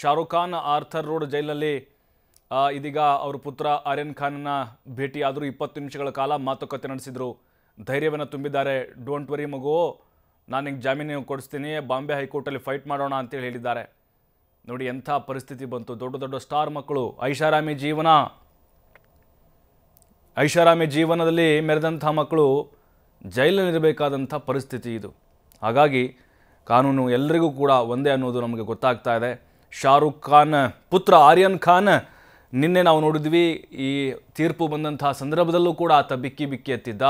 Shahrukh Khan Arthur road ಜೈಲಲ್ಲಿ ಇದೀಗ ಅವರ ಪುತ್ರ ಆರ್ಯನ್ ಖಾನ್ನ ಭೇಟಿಯಾದರೂ ಇಪ್ಪತ್ತು ನಿಮಿಷಗಳ ಕಾಲ ಮಾತುಕತೆ ನಡೆಸಿದರು ಧೈರ್ಯವನ್ನು ತುಂಬಿದ್ದಾರೆ ಡೋಂಟ್ ವರಿ ಮಗು ನಾನು ನಿಂಗೆ ಜಾಮೀನು ಕೊಡಿಸ್ತೀನಿ ಬಾಂಬೆ ಹೈಕೋರ್ಟಲ್ಲಿ ಫೈಟ್ ಮಾಡೋಣ ಅಂತೇಳಿ ಹೇಳಿದ್ದಾರೆ ನೋಡಿ ಎಂಥ ಪರಿಸ್ಥಿತಿ ಬಂತು ದೊಡ್ಡ ದೊಡ್ಡ ಸ್ಟಾರ್ ಮಕ್ಕಳು ಐಷಾರಾಮಿ ಜೀವನ ಐಷಾರಾಮಿ ಜೀವನದಲ್ಲಿ ಮೆರೆದಂಥ ಮಕ್ಕಳು ಜೈಲಲ್ಲಿರಬೇಕಾದಂಥ ಪರಿಸ್ಥಿತಿ ಇದು ಹಾಗಾಗಿ ಕಾನೂನು ಎಲ್ಲರಿಗೂ ಕೂಡ ಒಂದೇ ಅನ್ನೋದು ನಮಗೆ ಗೊತ್ತಾಗ್ತಾ ಇದೆ ಶಾರುಖ್ ಖಾನ್ ಪುತ್ರ ಆರ್ಯನ್ ಖಾನ್ ನಿನ್ನೆ ನಾವು ನೋಡಿದ್ವಿ ಈ ತೀರ್ಪು ಬಂದಂತಹ ಸಂದರ್ಭದಲ್ಲೂ ಕೂಡ ಆತ ಬಿಕ್ಕಿ ಬಿಕ್ಕಿ ಎತ್ತಿದ್ದ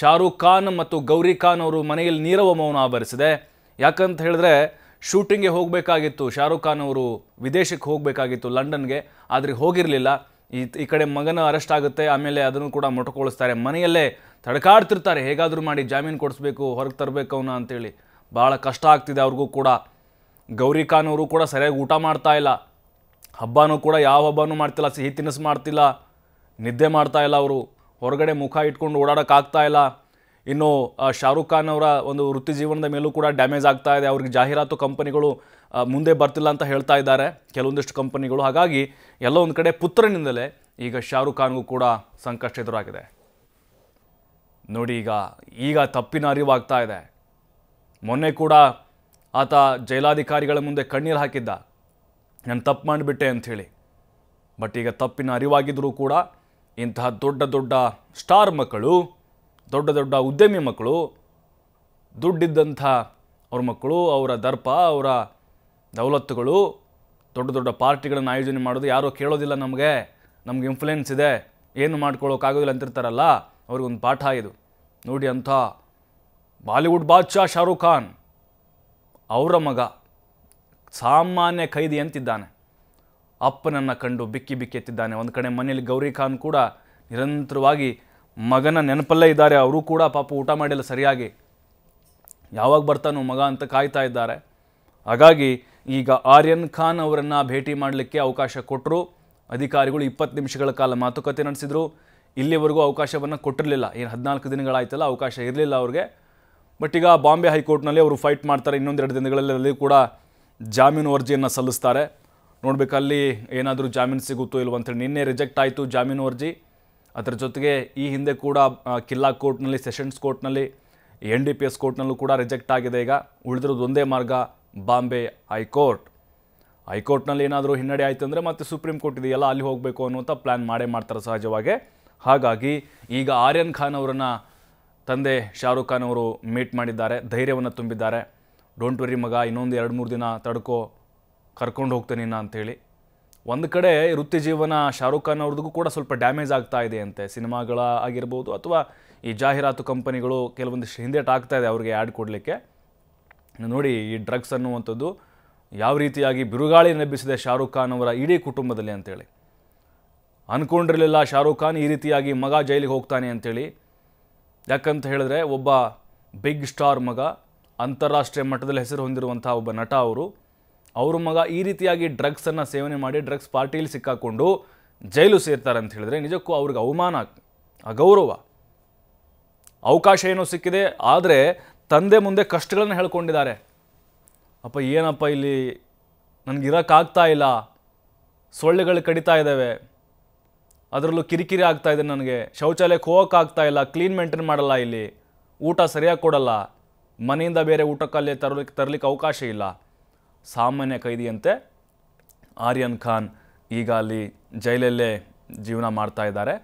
ಶಾರುಖ್ ಖಾನ್ ಮತ್ತು ಗೌರಿ ಖಾನ್ ಅವರು ಮನೆಯಲ್ಲಿ ನೀರವ ಮೌನ ಆವರಿಸಿದೆ ಯಾಕಂತ ಹೇಳಿದ್ರೆ ಶೂಟಿಂಗ್ಗೆ ಹೋಗಬೇಕಾಗಿತ್ತು ಶಾರುಖ್ ಖಾನ್ ಅವರು ವಿದೇಶಕ್ಕೆ ಹೋಗಬೇಕಾಗಿತ್ತು ಲಂಡನ್ಗೆ ಆದರೆ ಹೋಗಿರಲಿಲ್ಲ ಈ ಈ ಕಡೆ ಮಗನ ಅರೆಸ್ಟ್ ಆಗುತ್ತೆ ಆಮೇಲೆ ಅದನ್ನು ಕೂಡ ಮೊಟಕೊಳಿಸ್ತಾರೆ ಮನೆಯಲ್ಲೇ ತಡಕಾಡ್ತಿರ್ತಾರೆ ಹೇಗಾದರೂ ಮಾಡಿ ಜಾಮೀನು ಕೊಡಿಸ್ಬೇಕು ಹೊರಗೆ ತರಬೇಕು ಅವನ ಅಂತೇಳಿ ಭಾಳ ಕಷ್ಟ ಆಗ್ತಿದೆ ಅವ್ರಿಗೂ ಕೂಡ ಗೌರಿಖಾನವರು ಕೂಡ ಸರಿಯಾಗಿ ಊಟ ಮಾಡ್ತಾ ಇಲ್ಲ ಹಬ್ಬನೂ ಕೂಡ ಯಾವ ಹಬ್ಬನೂ ಮಾಡ್ತಿಲ್ಲ ಸಿಹಿ ತಿನಿಸು ಮಾಡ್ತಿಲ್ಲ ನಿದ್ದೆ ಮಾಡ್ತಾ ಇಲ್ಲ ಅವರು ಹೊರಗಡೆ ಮುಖ ಇಟ್ಕೊಂಡು ಓಡಾಡೋಕ್ಕಾಗ್ತಾ ಇಲ್ಲ ಇನ್ನು ಶಾರುಖ್ ಖಾನ್ ಅವರ ಒಂದು ವೃತ್ತಿ ಜೀವನದ ಮೇಲೂ ಕೂಡ ಡ್ಯಾಮೇಜ್ ಆಗ್ತಾ ಇದೆ ಅವ್ರಿಗೆ ಜಾಹೀರಾತು ಕಂಪನಿಗಳು ಮುಂದೆ ಬರ್ತಿಲ್ಲ ಅಂತ ಹೇಳ್ತಾ ಇದ್ದಾರೆ ಕೆಲವೊಂದಿಷ್ಟು ಕಂಪನಿಗಳು ಹಾಗಾಗಿ ಎಲ್ಲ ಒಂದು ಕಡೆ ಪುತ್ರನಿಂದಲೇ ಈಗ ಶಾರುಖ್ ಖಾನ್ಗೂ ಕೂಡ ಸಂಕಷ್ಟ ಎದುರಾಗಿದೆ ನೋಡಿ ಈಗ ಈಗ ತಪ್ಪಿನ ಅರಿವಾಗ್ತಾ ಇದೆ ಮೊನ್ನೆ ಕೂಡ ಆತ ಜೈಲಾಧಿಕಾರಿಗಳ ಮುಂದೆ ಕಣ್ಣೀರು ಹಾಕಿದ್ದ ನಾನು ತಪ್ಪು ಮಾಡಿಬಿಟ್ಟೆ ಅಂಥೇಳಿ ಬಟ್ ಈಗ ತಪ್ಪಿನ ಅರಿವಾಗಿದ್ದರೂ ಕೂಡ ಇಂತಹ ದೊಡ್ಡ ದೊಡ್ಡ ಸ್ಟಾರ್ ಮಕ್ಕಳು ದೊಡ್ಡ ದೊಡ್ಡ ಉದ್ಯಮಿ ಮಕ್ಕಳು ದುಡ್ಡಿದ್ದಂಥ ಅವ್ರ ಮಕ್ಕಳು ಅವರ ದರ್ಪ ಅವರ ದೌಲತ್ತುಗಳು ದೊಡ್ಡ ದೊಡ್ಡ ಪಾರ್ಟಿಗಳನ್ನು ಆಯೋಜನೆ ಮಾಡೋದು ಯಾರೂ ಕೇಳೋದಿಲ್ಲ ನಮಗೆ ನಮ್ಗೆ ಇನ್ಫ್ಲುಯೆನ್ಸ್ ಇದೆ ಏನು ಮಾಡ್ಕೊಳ್ಳೋಕ್ಕಾಗೋದಿಲ್ಲ ಅಂತಿರ್ತಾರಲ್ಲ ಅವ್ರಿಗೊಂದು ಪಾಠ ಇದು ನೋಡಿ ಅಂಥ ಬಾಲಿವುಡ್ ಬಾದ್ಶಾ ಶಾರುಖ್ ಖಾನ್ ಅವರ ಮಗ ಸಾಮಾನ್ಯ ಖೈದಿ ಅಂತಿದ್ದಾನೆ ಅಪ್ಪನನ್ನು ಕಂಡು ಬಿಕ್ಕಿ ಬಿಕ್ಕಿ ಎತ್ತಿದ್ದಾನೆ ಒಂದು ಕಡೆ ಮನೆಯಲ್ಲಿ ಗೌರಿ ಖಾನ್ ಕೂಡ ನಿರಂತರವಾಗಿ ಮಗನ ನೆನಪಲ್ಲೇ ಇದ್ದಾರೆ ಅವರು ಕೂಡ ಪಾಪ ಊಟ ಮಾಡಿಲ್ಲ ಸರಿಯಾಗಿ ಯಾವಾಗ ಬರ್ತಾನೋ ಮಗ ಅಂತ ಕಾಯ್ತಾ ಇದ್ದಾರೆ ಹಾಗಾಗಿ ಈಗ ಆರ್ಯನ್ ಖಾನ್ ಅವರನ್ನು ಭೇಟಿ ಮಾಡಲಿಕ್ಕೆ ಅವಕಾಶ ಕೊಟ್ಟರು ಅಧಿಕಾರಿಗಳು ಇಪ್ಪತ್ತು ನಿಮಿಷಗಳ ಕಾಲ ಮಾತುಕತೆ ನಡೆಸಿದರು ಇಲ್ಲಿವರೆಗೂ ಅವಕಾಶವನ್ನು ಕೊಟ್ಟಿರಲಿಲ್ಲ ಏನು ಹದಿನಾಲ್ಕು ದಿನಗಳಾಯ್ತಲ್ಲ ಅವಕಾಶ ಇರಲಿಲ್ಲ ಅವ್ರಿಗೆ ಬಟ್ ಈಗ ಬಾಂಬೆ ಹೈಕೋರ್ಟ್ನಲ್ಲಿ ಅವರು ಫೈಟ್ ಮಾಡ್ತಾರೆ ಇನ್ನೊಂದೆರಡು ದಿನಗಳಲ್ಲಿ ಅಲ್ಲಿ ಕೂಡ ಜಾಮೀನು ಅರ್ಜಿಯನ್ನು ಸಲ್ಲಿಸ್ತಾರೆ ನೋಡ್ಬೇಕು ಅಲ್ಲಿ ಏನಾದರೂ ಜಾಮೀನು ಸಿಗುತ್ತೋ ಇಲ್ವೋ ಅಂತೇಳಿ ನಿನ್ನೆ ರಿಜೆಕ್ಟ್ ಆಯಿತು ಜಾಮೀನು ಅರ್ಜಿ ಅದರ ಜೊತೆಗೆ ಈ ಹಿಂದೆ ಕೂಡ ಕಿಲ್ಲಾ ಕೋರ್ಟ್ನಲ್ಲಿ ಸೆಷನ್ಸ್ ಕೋರ್ಟ್ನಲ್ಲಿ ಎನ್ ಡಿ ಪಿ ಎಸ್ ಕೋರ್ಟ್ನಲ್ಲೂ ಕೂಡ ರಿಜೆಕ್ಟ್ ಆಗಿದೆ ಈಗ ಉಳಿದಿರೋದು ಒಂದೇ ಮಾರ್ಗ ಬಾಂಬೆ ಹೈಕೋರ್ಟ್ ಹೈಕೋರ್ಟ್ನಲ್ಲಿ ಏನಾದರೂ ಹಿನ್ನಡೆ ಆಯಿತು ಅಂದರೆ ಮತ್ತೆ ಸುಪ್ರೀಂ ಕೋರ್ಟ್ ಇದೆಯಲ್ಲ ಅಲ್ಲಿ ಹೋಗಬೇಕು ಅನ್ನುವಂಥ ಪ್ಲ್ಯಾನ್ ಮಾಡೇ ಮಾಡ್ತಾರೆ ಸಹಜವಾಗಿ ಹಾಗಾಗಿ ಈಗ ಆರ್ಯನ್ ಖಾನ್ ಅವರನ್ನು ತಂದೆ ಶಾರುಖ್ ಖಾನ್ ಅವರು ಮೀಟ್ ಮಾಡಿದ್ದಾರೆ ಧೈರ್ಯವನ್ನು ತುಂಬಿದ್ದಾರೆ ಡೋಂಟ್ ವರಿ ಮಗ ಇನ್ನೊಂದು ಎರಡು ಮೂರು ದಿನ ತಡ್ಕೋ ಕರ್ಕೊಂಡು ಹೋಗ್ತೇನೆ ನಿನ್ನ ಅಂಥೇಳಿ ಒಂದು ಕಡೆ ವೃತ್ತಿ ಜೀವನ ಶಾರುಖ್ ಖಾನ್ ಅವ್ರದ್ದು ಕೂಡ ಸ್ವಲ್ಪ ಡ್ಯಾಮೇಜ್ ಆಗ್ತಾ ಇದೆ ಅಂತೆ ಸಿನಿಮಾಗಳ ಆಗಿರ್ಬೋದು ಅಥವಾ ಈ ಜಾಹೀರಾತು ಕಂಪನಿಗಳು ಕೆಲವೊಂದು ಹಿಂದೇಟ್ ಆಗ್ತಾ ಇದೆ ಅವ್ರಿಗೆ ಆ್ಯಡ್ ಕೊಡಲಿಕ್ಕೆ ನೋಡಿ ಈ ಡ್ರಗ್ಸ್ ಅನ್ನುವಂಥದ್ದು ಯಾವ ರೀತಿಯಾಗಿ ಬಿರುಗಾಳಿ ನೆಬ್ಬಿಸಿದೆ ಶಾರುಖ್ ಖಾನ್ ಅವರ ಇಡೀ ಕುಟುಂಬದಲ್ಲಿ ಅಂತೇಳಿ ಅಂದ್ಕೊಂಡಿರಲಿಲ್ಲ ಶಾರುಖ್ ಖಾನ್ ಈ ರೀತಿಯಾಗಿ ಮಗ ಜೈಲಿಗೆ ಹೋಗ್ತಾನೆ ಅಂತೇಳಿ ಯಾಕಂತ ಹೇಳಿದ್ರೆ ಒಬ್ಬ ಬಿಗ್ ಸ್ಟಾರ್ ಮಗ ಅಂತಾರಾಷ್ಟ್ರೀಯ ಮಟ್ಟದಲ್ಲಿ ಹೆಸರು ಹೊಂದಿರುವಂಥ ಒಬ್ಬ ನಟ ಅವರು ಅವ್ರ ಮಗ ಈ ರೀತಿಯಾಗಿ ಡ್ರಗ್ಸನ್ನು ಸೇವನೆ ಮಾಡಿ ಡ್ರಗ್ಸ್ ಪಾರ್ಟಿಯಲ್ಲಿ ಸಿಕ್ಕಾಕೊಂಡು ಜೈಲು ಸೇರ್ತಾರೆ ಅಂತ ಹೇಳಿದ್ರೆ ನಿಜಕ್ಕೂ ಅವ್ರಿಗೆ ಅವಮಾನ ಅಗೌರವ ಅವಕಾಶ ಏನೋ ಸಿಕ್ಕಿದೆ ಆದರೆ ತಂದೆ ಮುಂದೆ ಕಷ್ಟಗಳನ್ನು ಹೇಳ್ಕೊಂಡಿದ್ದಾರೆ ಅಪ್ಪ ಏನಪ್ಪ ಇಲ್ಲಿ ನನಗಿರೋಕ್ಕಾಗ್ತಾ ಇಲ್ಲ ಸೊಳ್ಳೆಗಳು ಕಡಿತಾ ಇದ್ದಾವೆ ಅದರಲ್ಲೂ ಕಿರಿಕಿರಿ ಆಗ್ತಾ ಇದೆ ನನಗೆ ಶೌಚಾಲಯಕ್ಕೆ ಹೋಗೋಕ್ಕಾಗ್ತಾ ಇಲ್ಲ ಕ್ಲೀನ್ ಮೇಂಟೈನ್ ಮಾಡಲ್ಲ ಇಲ್ಲಿ ಊಟ ಸರಿಯಾಗಿ ಕೊಡಲ್ಲ ಮನೆಯಿಂದ ಬೇರೆ ಊಟಕ್ಕಲ್ಲಿ ತರಲಿಕ್ಕೆ ತರಲಿಕ್ಕೆ ಅವಕಾಶ ಇಲ್ಲ ಸಾಮಾನ್ಯ ಕೈದಿಯಂತೆ ಆರ್ಯನ್ ಖಾನ್ ಈಗ ಅಲ್ಲಿ ಜೈಲಲ್ಲೇ ಜೀವನ ಮಾಡ್ತಾ ಇದ್ದಾರೆ